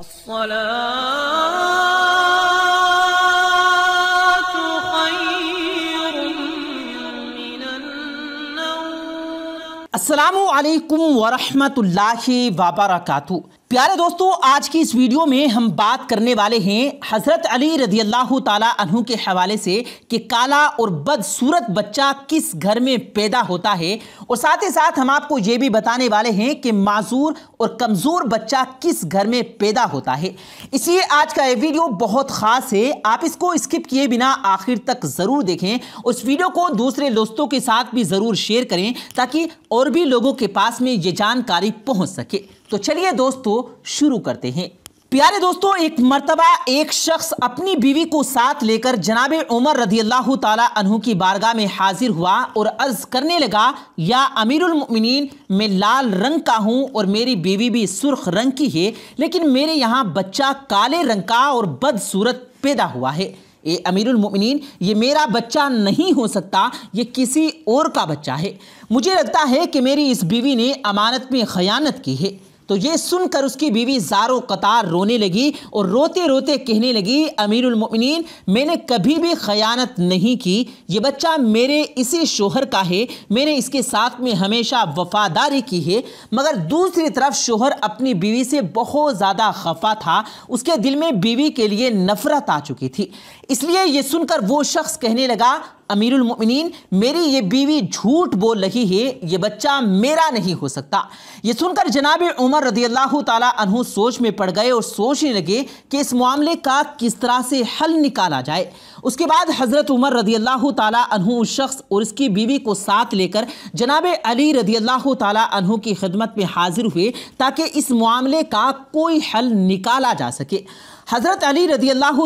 الصلاة خير من النوم السلام عليكم ورحمة الله وبركاته प्यारे दोस्तों आज की इस वीडियो में हम बात करने वाले हैं हज़रत अली रदी अल्लाह तला के हवाले से कि काला और बदसूरत बच्चा किस घर में पैदा होता है और साथ ही साथ हम आपको ये भी बताने वाले हैं कि माजूर और कमज़ोर बच्चा किस घर में पैदा होता है इसलिए आज का ये वीडियो बहुत ख़ास है आप इसको स्किप किए बिना आखिर तक ज़रूर देखें उस वीडियो को दूसरे दोस्तों के साथ भी ज़रूर शेयर करें ताकि और भी लोगों के पास में ये जानकारी पहुँच सके तो चलिए दोस्तों शुरू करते हैं प्यारे दोस्तों एक मर्तबा एक शख्स अपनी बीवी को साथ लेकर जनाब उमर रजी अल्लाह तु की बारगाह में हाजिर हुआ और अर्ज करने लगा या अमीरमिन मैं लाल रंग का हूँ और मेरी बीवी भी सुर्ख रंग की है लेकिन मेरे यहाँ बच्चा काले रंग का और बदसूरत पैदा हुआ है ए अमीरमिन ये मेरा बच्चा नहीं हो सकता ये किसी और का बच्चा है मुझे लगता है कि मेरी इस बीवी ने अमानत में खयानत की है तो ये सुनकर उसकी बीवी जारो कतार रोने लगी और रोते रोते कहने लगी अमीरमिन मैंने कभी भी खयानत नहीं की ये बच्चा मेरे इसी शोहर का है मैंने इसके साथ में हमेशा वफादारी की है मगर दूसरी तरफ शोहर अपनी बीवी से बहुत ज़्यादा खफा था उसके दिल में बीवी के लिए नफरत आ चुकी थी इसलिए ये सुनकर वो शख्स कहने लगा अमीरमिन मेरी ये बीवी झूठ बोल रही है ये बच्चा मेरा नहीं हो सकता ये सुनकर जनाब उमर रदी अल्लाह तहु सोच में पड़ गए और सोचने लगे कि इस मामले का किस तरह से हल निकाला जाए उसके बाद हज़रत उमर रदी अल्लाह तहु उस शख्स और उसकी बीवी को साथ लेकर जनाब अली रदी अल्लाह तहु की खिदमत में हाजिर हुए ताकि इस मामले का कोई हल निकाला जा सके हज़रत अली रदी अल्लाह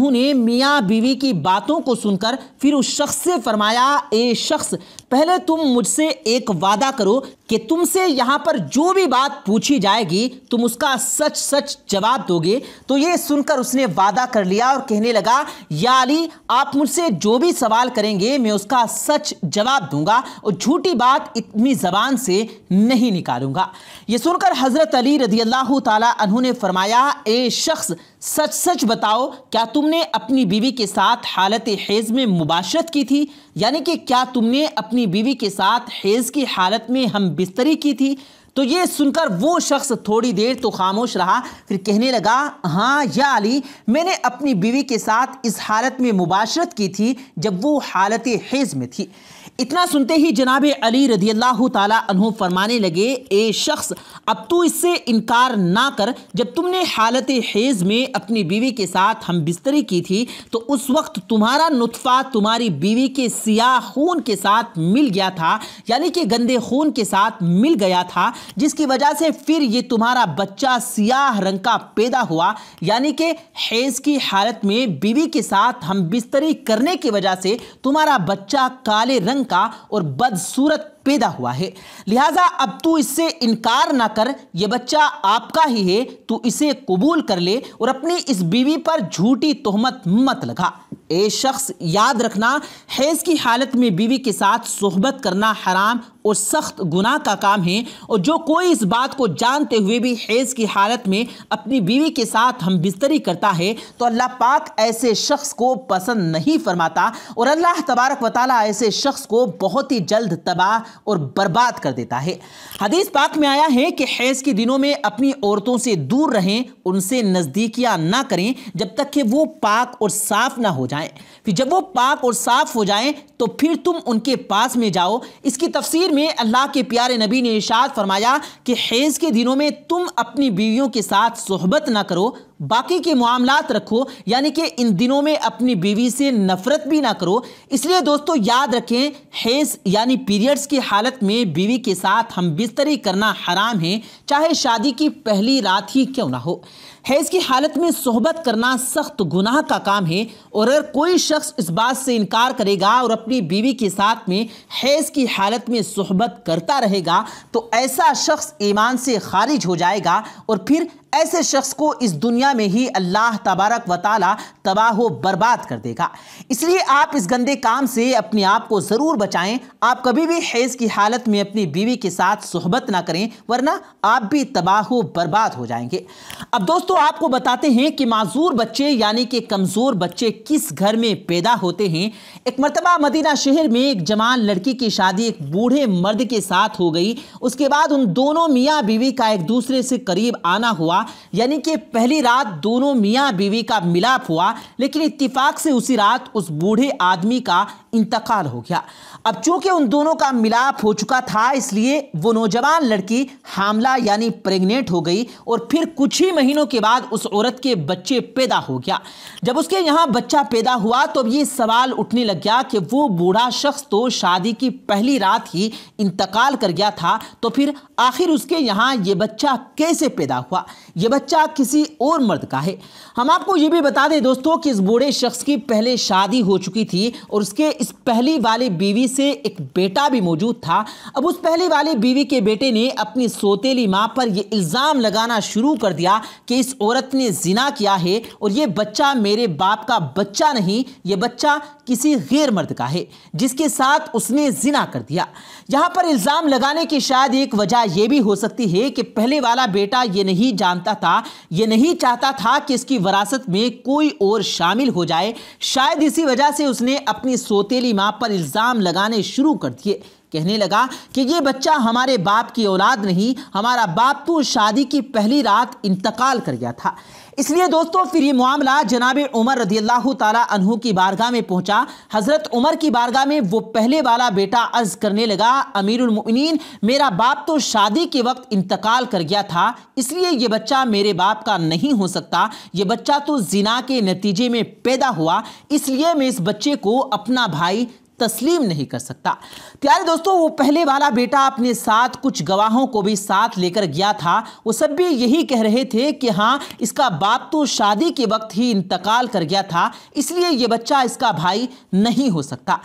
तु ने मियाँ बीवी की बातों को सुनकर फिर उस शख्स से फरमाया ए शख्स पहले तुम मुझसे एक वादा करो कि तुमसे यहां पर जो भी बात पूछी जाएगी तुम उसका सच सच जवाब दोगे तो ये सुनकर उसने वादा कर लिया और कहने लगा या अली आप मुझसे जो भी सवाल करेंगे मैं उसका सच जवाब दूंगा और झूठी बात इतनी ज़बान से नहीं निकालूंगा ये सुनकर हज़रत अली रजी अल्लाह तहों ने फरमाया ए शख्स सच सच बताओ क्या तुमने अपनी बीवी के साथ हालत हैज़ में मुबाशरत की थी यानी कि क्या तुमने अपनी बीवी के साथ हेज़ की हालत में हम बिस्तरी की थी तो ये सुनकर वो शख्स थोड़ी देर तो खामोश रहा फिर कहने लगा हाँ या अली मैंने अपनी बीवी के साथ इस हालत में मुबाशरत की थी जब वो हालत हेज़ में थी इतना सुनते ही जनाब अली रदी अल्लाह तु फरमाने लगे ए शख्स अब तू इससे इनकार ना कर जब तुमने हालत हेज़ में अपनी बीवी के साथ हम बिस्तरी की थी तो उस वक्त तुम्हारा नुतफ़ा तुम्हारी बीवी के सियाह खून के साथ मिल गया था यानी कि गंदे खून के साथ मिल गया था जिसकी वजह से फिर ये तुम्हारा बच्चा सियाह रंग का पैदा हुआ यानी कि हेज की हालत में बीवी के साथ हम बिस्तरी करने की वजह से तुम्हारा बच्चा काले रंग का और बदसूरत पैदा हुआ है लिहाजा अब तू इससे इनकार ना कर ये बच्चा आपका ही है तू इसे कबूल कर ले और अपनी इस बीवी पर झूठी तोहमत मत लगा ए शख्स याद रखना हैज़ की हालत में बीवी के साथ सोहबत करना हराम और सख्त गुनाह का काम है और जो कोई इस बात को जानते हुए भी हैज़ की हालत में अपनी बीवी के साथ हम बिस्तरी करता है तो अल्लाह पाक ऐसे शख्स को पसंद नहीं फरमाता और अल्लाह तबारक वाली ऐसे शख्स को बहुत ही जल्द तबाह और बर्बाद कर देता है हदीस पाक में आया है कि हैज़ के दिनों में अपनी औरतों से दूर रहें उनसे नज़दीकियाँ ना करें जब तक कि वो पाक और साफ़ ना हो जाए फिर जब वो पाक और साफ़ हो जाए तो फिर तुम उनके पास में जाओ इसकी तफसीर आखिर में अल्लाह के प्यारे नबी ने इशाद फरमाया कि हेज़ के दिनों में तुम अपनी बीवियों के साथ सोहबत ना करो बाकी के मामला रखो यानी कि इन दिनों में अपनी बीवी से नफरत भी ना करो इसलिए दोस्तों याद रखें हेज यानी पीरियड्स की हालत में बीवी के साथ हम बिस्तरी करना हराम है चाहे शादी की पहली रात ही क्यों ना हो हेज की हालत में सोहबत करना सख्त गुनाह का काम है और अगर कोई शख्स इस बात से इनकार करेगा और अपनी बीवी के साथ में हैज़ की हालत में सोहबत करता रहेगा तो ऐसा शख्स ईमान से खारिज हो जाएगा और फिर ऐसे शख्स को इस दुनिया दुनिया में ही अल्लाह तबारक व ताली तबाह बर्बाद कर देगा इसलिए आप इस गंदे काम से अपने आप को ज़रूर बचाएं आप कभी भी हैज़ की हालत में अपनी बीवी के साथ सहबत ना करें वरना आप भी तबाह व बर्बाद हो जाएंगे अब दोस्तों आपको बताते हैं कि माजूर बच्चे यानी कि कमज़ोर बच्चे किस घर में पैदा होते हैं एक मरतबा मदीना शहर में एक जवान लड़की की शादी एक बूढ़े मर्द के साथ हो गई उसके बाद उन दोनों मियाँ बीवी का एक दूसरे से करीब आना हुआ यानी कि पहली रात बाद दोनों मियाँ बीवी का मिलाप हुआ लेकिन इत्तीफाक से उसी रात उस बूढ़े आदमी का इंतकाल हो गया अब चूंकि उन दोनों का मिलाप हो चुका था इसलिए वो नौजवान लड़की हामला यानी प्रेग्नेंट हो गई और फिर कुछ ही महीनों के बाद उस औरत के बच्चे पैदा हो गया जब उसके यहाँ बच्चा पैदा हुआ तो अब ये सवाल उठने लग गया कि वो बूढ़ा शख्स तो शादी की पहली रात ही इंतकाल कर गया था तो फिर आखिर उसके यहाँ ये बच्चा कैसे पैदा हुआ ये बच्चा किसी और मर्द का है हम आपको ये भी बता दें दोस्तों कि इस बूढ़े शख्स की पहले शादी हो चुकी थी और उसके इस पहली वाली बीवी से एक बेटा भी मौजूद था अब उस पहले वाली बीवी के बेटे ने अपनी सोतेली माँ पर यह इल्ज़ाम लगाना शुरू कर दिया कि इस औरत ने जिना किया है और ये बच्चा मेरे बाप का बच्चा नहीं ये बच्चा किसी गैर मर्द का है जिसके साथ उसने जिना कर दिया यहाँ पर इल्ज़ाम लगाने की शायद एक वजह यह भी हो सकती है कि पहले वाला बेटा ये नहीं जानता था ये नहीं चाहता था कि इसकी वरासत में कोई और शामिल हो जाए शायद इसी वजह से उसने अपनी सोतेली माँ पर इल्ज़ाम लगाने शुरू कर दिए कहने लगा कि ये बच्चा हमारे बाप की औलाद नहीं हमारा बाप तो शादी की पहली रात इंतकाल कर गया था इसलिए दोस्तों फिर ये मामला जनाब उमर रदी अल्लाह तहु की बारगाह में पहुंचा हज़रत उमर की बारगाह में वो पहले वाला बेटा अर्ज करने लगा अमीरमिन मेरा बाप तो शादी के वक्त इंतकाल कर गया था इसलिए ये बच्चा मेरे बाप का नहीं हो सकता ये बच्चा तो जिना के नतीजे में पैदा हुआ इसलिए मैं इस बच्चे को अपना भाई तस्लीम नहीं कर सकता प्यारे दोस्तों वो पहले वाला बेटा अपने साथ कुछ गवाहों को भी साथ लेकर गया था वो सब भी यही कह रहे थे कि हाँ इसका बाप तो शादी के वक्त ही इंतकाल कर गया था इसलिए ये बच्चा इसका भाई नहीं हो सकता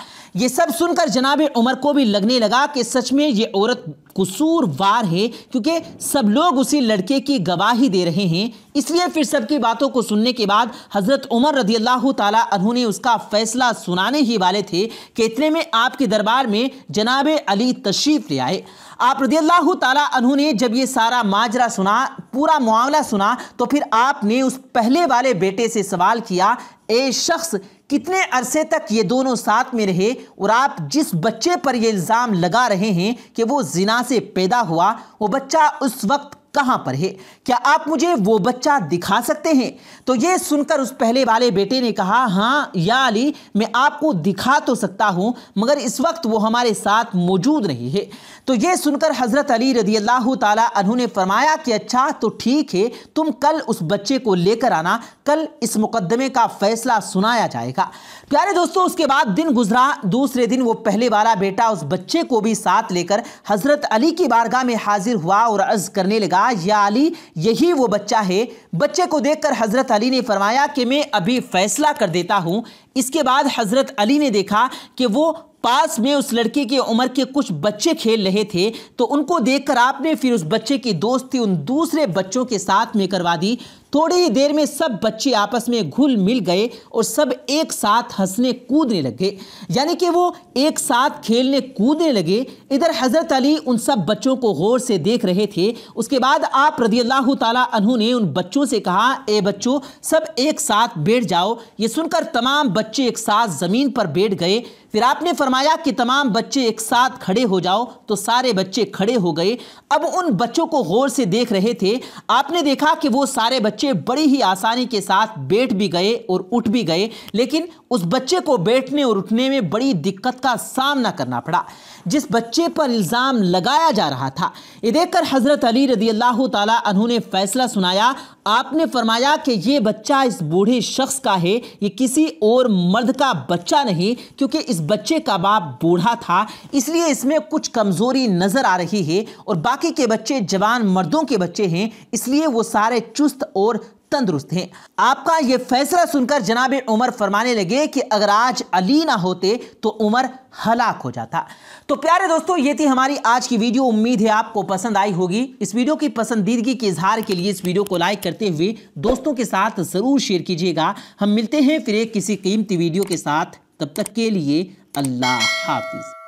ये सब सुनकर जनाब उमर को भी लगने लगा कि सच में ये औरत कसूरवार है क्योंकि सब लोग उसी लड़के की गवाही दे रहे हैं इसलिए फिर सबकी बातों को सुनने के बाद हज़रत उमर रदी अल्लाह तु ने उसका फैसला सुनाने ही वाले थे कि इतने में आपके दरबार में जनाब अली तशरीफ़ ले आए आप रजी अल्लाह तु ने जब ये सारा माजरा सुना पूरा मामला सुना तो फिर आपने उस पहले वाले बेटे से सवाल किया ए शख्स कितने अरसे तक ये दोनों साथ में रहे और आप जिस बच्चे पर ये इल्ज़ाम लगा रहे हैं कि वो जिना से पैदा हुआ वो बच्चा उस वक्त कहां पर है क्या आप मुझे वो बच्चा दिखा सकते हैं तो ये सुनकर उस पहले वाले बेटे ने कहा हाँ या अली मैं आपको दिखा तो सकता हूं मगर इस वक्त वो हमारे साथ मौजूद नहीं है तो ये सुनकर हज़रत अली रदी अल्लाह तु ने फरमाया कि अच्छा तो ठीक है तुम कल उस बच्चे को लेकर आना कल इस मुकदमे का फैसला सुनाया जाएगा प्यारे दोस्तों उसके बाद दिन गुजरा दूसरे दिन वो पहले वाला बेटा उस बच्चे को भी साथ लेकर हज़रत अली की बारगाह में हाजिर हुआ और अर्ज़ करने लगा या अली यही वो बच्चा है बच्चे को देखकर हज़रत अली ने फरमाया कि मैं अभी फैसला कर देता हूँ इसके बाद हज़रत अली ने देखा कि वो पास में उस लड़के की उम्र के कुछ बच्चे खेल रहे थे तो उनको देखकर आपने फिर उस बच्चे की दोस्ती उन दूसरे बच्चों के साथ में करवा दी थोड़ी ही देर में सब बच्चे आपस में घुल मिल गए और सब एक साथ हंसने कूदने लगे यानी कि वो एक साथ खेलने कूदने लगे इधर हज़रत अली उन सब बच्चों को गौर से देख रहे थे उसके बाद आप रदी अल्लाह तु ने उन बच्चों से कहा ए बच्चों सब एक साथ बैठ जाओ ये सुनकर तमाम बच्चे एक साथ ज़मीन पर बैठ गए फिर आपने फरमाया कि तमाम बच्चे एक साथ खड़े हो जाओ तो सारे बच्चे खड़े हो गए अब उन बच्चों को गौर से देख रहे थे आपने देखा कि वो सारे बच्चे बच्चे बड़ी ही आसानी के साथ बैठ भी गए और उठ भी गए लेकिन उस बच्चे को बैठने और उठने में बड़ी दिक्कत का सामना करना पड़ा जिस बच्चे पर इल्ज़ाम लगाया जा रहा था ये देखकर हज़रत अली रदी अल्लाह तु ने फैसला सुनाया आपने फरमाया कि ये बच्चा इस बूढ़े शख्स का है ये किसी और मर्द का बच्चा नहीं क्योंकि इस बच्चे का बाप बूढ़ा था इसलिए इसमें कुछ कमज़ोरी नज़र आ रही है और बाकी के बच्चे जवान मर्दों के बच्चे हैं इसलिए वो सारे चुस्त और तंदुरुस्त हैं आपका ये फैसला सुनकर जनाब उमर फरमाने लगे कि अगर आज अली ना होते तो उमर हलाक हो जाता तो प्यारे दोस्तों ये थी हमारी आज की वीडियो उम्मीद है आपको पसंद आई होगी इस वीडियो की पसंदीदगी के इजहार के लिए इस वीडियो को लाइक करते हुए दोस्तों के साथ ज़रूर शेयर कीजिएगा हम मिलते हैं फिर एक किसी कीमती वीडियो के साथ तब तक के लिए अल्लाह हाफिज़